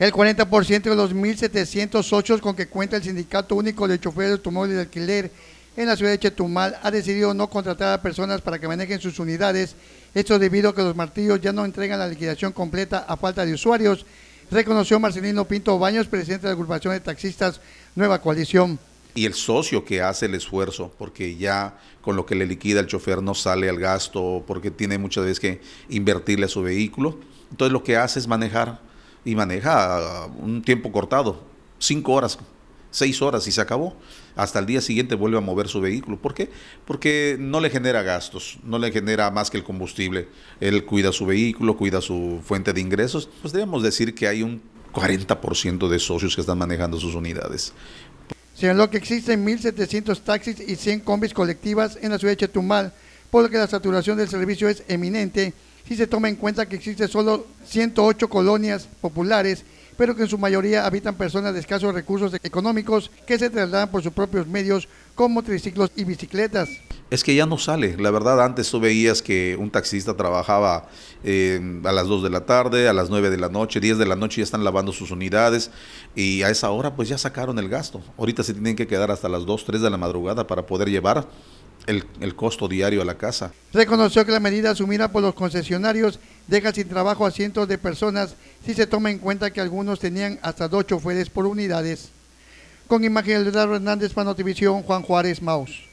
El 40% de los 1.708 con que cuenta el Sindicato Único de Choferes de Automóviles de Alquiler en la ciudad de Chetumal ha decidido no contratar a personas para que manejen sus unidades. Esto debido a que los martillos ya no entregan la liquidación completa a falta de usuarios, reconoció Marcelino Pinto Baños, presidente de la agrupación de taxistas Nueva Coalición. Y el socio que hace el esfuerzo, porque ya con lo que le liquida el chofer no sale al gasto, porque tiene muchas veces que invertirle a su vehículo. Entonces lo que hace es manejar y maneja un tiempo cortado, cinco horas, seis horas y se acabó. Hasta el día siguiente vuelve a mover su vehículo. ¿Por qué? Porque no le genera gastos, no le genera más que el combustible. Él cuida su vehículo, cuida su fuente de ingresos. Pues debemos decir que hay un 40% de socios que están manejando sus unidades. lo que existen 1.700 taxis y 100 combis colectivas en la ciudad de Chetumal, por lo que la saturación del servicio es eminente y se toma en cuenta que existen solo 108 colonias populares, pero que en su mayoría habitan personas de escasos recursos económicos que se trasladan por sus propios medios como triciclos y bicicletas. Es que ya no sale, la verdad antes tú veías que un taxista trabajaba eh, a las 2 de la tarde, a las 9 de la noche, 10 de la noche ya están lavando sus unidades y a esa hora pues ya sacaron el gasto. Ahorita se tienen que quedar hasta las 2, 3 de la madrugada para poder llevar el, costo diario a la casa. Reconoció que la medida asumida por los concesionarios deja sin trabajo a cientos de personas si se toma en cuenta que algunos tenían hasta dos choferes por unidades. Con imagen de Hernández para Juan Juárez Maus.